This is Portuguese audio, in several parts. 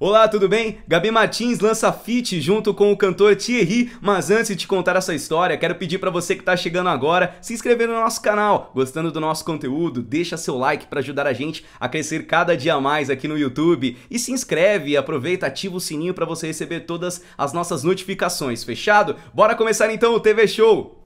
Olá, tudo bem? Gabi Martins lança feat junto com o cantor Thierry, mas antes de contar essa história, quero pedir para você que está chegando agora, se inscrever no nosso canal. Gostando do nosso conteúdo, deixa seu like para ajudar a gente a crescer cada dia mais aqui no YouTube e se inscreve, aproveita, ativa o sininho para você receber todas as nossas notificações. Fechado? Bora começar então o TV Show.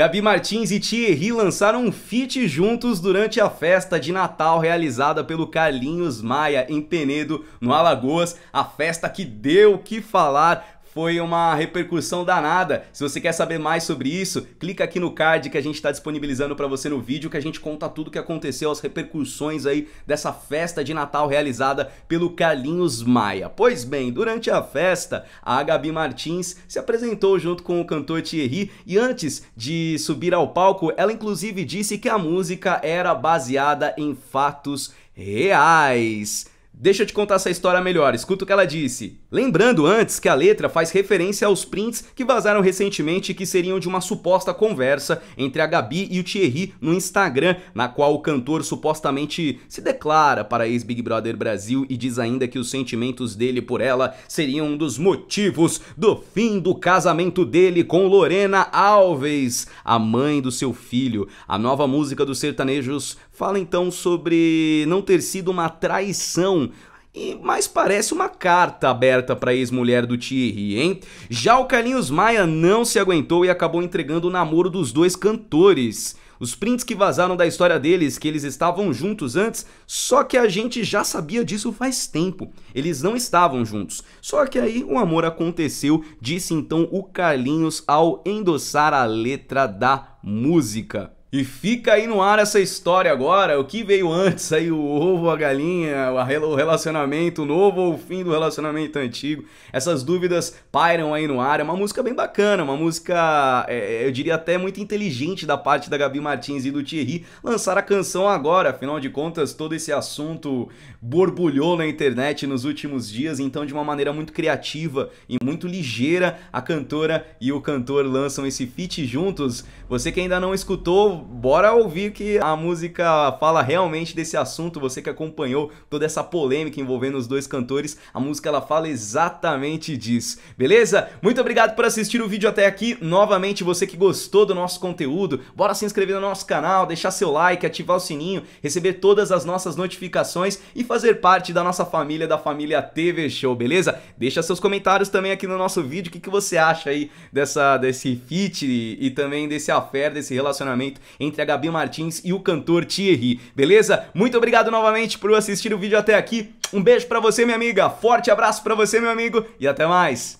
Gabi Martins e Thierry lançaram um feat juntos durante a festa de Natal realizada pelo Carlinhos Maia em Penedo, no Alagoas. A festa que deu o que falar, foi uma repercussão danada. Se você quer saber mais sobre isso, clica aqui no card que a gente está disponibilizando para você no vídeo que a gente conta tudo o que aconteceu, as repercussões aí dessa festa de Natal realizada pelo Carlinhos Maia. Pois bem, durante a festa, a Gabi Martins se apresentou junto com o cantor Thierry e antes de subir ao palco, ela inclusive disse que a música era baseada em fatos reais. Deixa eu te contar essa história melhor, escuta o que ela disse. Lembrando antes que a letra faz referência aos prints que vazaram recentemente que seriam de uma suposta conversa entre a Gabi e o Thierry no Instagram, na qual o cantor supostamente se declara para ex-Big Brother Brasil e diz ainda que os sentimentos dele por ela seriam um dos motivos do fim do casamento dele com Lorena Alves, a mãe do seu filho. A nova música dos sertanejos fala então sobre não ter sido uma traição e mais parece uma carta aberta para a ex-mulher do Thierry, hein? Já o Carlinhos Maia não se aguentou e acabou entregando o namoro dos dois cantores. Os prints que vazaram da história deles, que eles estavam juntos antes, só que a gente já sabia disso faz tempo. Eles não estavam juntos. Só que aí o amor aconteceu, disse então o Carlinhos ao endossar a letra da música. E fica aí no ar essa história agora, o que veio antes aí, o ovo, a galinha, o relacionamento novo ou o fim do relacionamento antigo. Essas dúvidas pairam aí no ar, é uma música bem bacana, uma música, é, é, eu diria até muito inteligente da parte da Gabi Martins e do Thierry lançar a canção agora, afinal de contas todo esse assunto borbulhou na internet nos últimos dias, então de uma maneira muito criativa e muito ligeira, a cantora e o cantor lançam esse feat juntos. Você que ainda não escutou, bora ouvir que a música fala realmente desse assunto. Você que acompanhou toda essa polêmica envolvendo os dois cantores, a música ela fala exatamente disso, beleza? Muito obrigado por assistir o vídeo até aqui. Novamente, você que gostou do nosso conteúdo, bora se inscrever no nosso canal, deixar seu like, ativar o sininho, receber todas as nossas notificações e fazer parte da nossa família, da família TV Show, beleza? Deixa seus comentários também aqui no nosso vídeo, o que, que você acha aí dessa, desse fit e, também desse afé desse relacionamento entre a Gabi Martins e o cantor Thierry, beleza? Muito obrigado novamente por assistir o vídeo até aqui. Um beijo para você, minha amiga. Forte abraço para você, meu amigo, e até mais.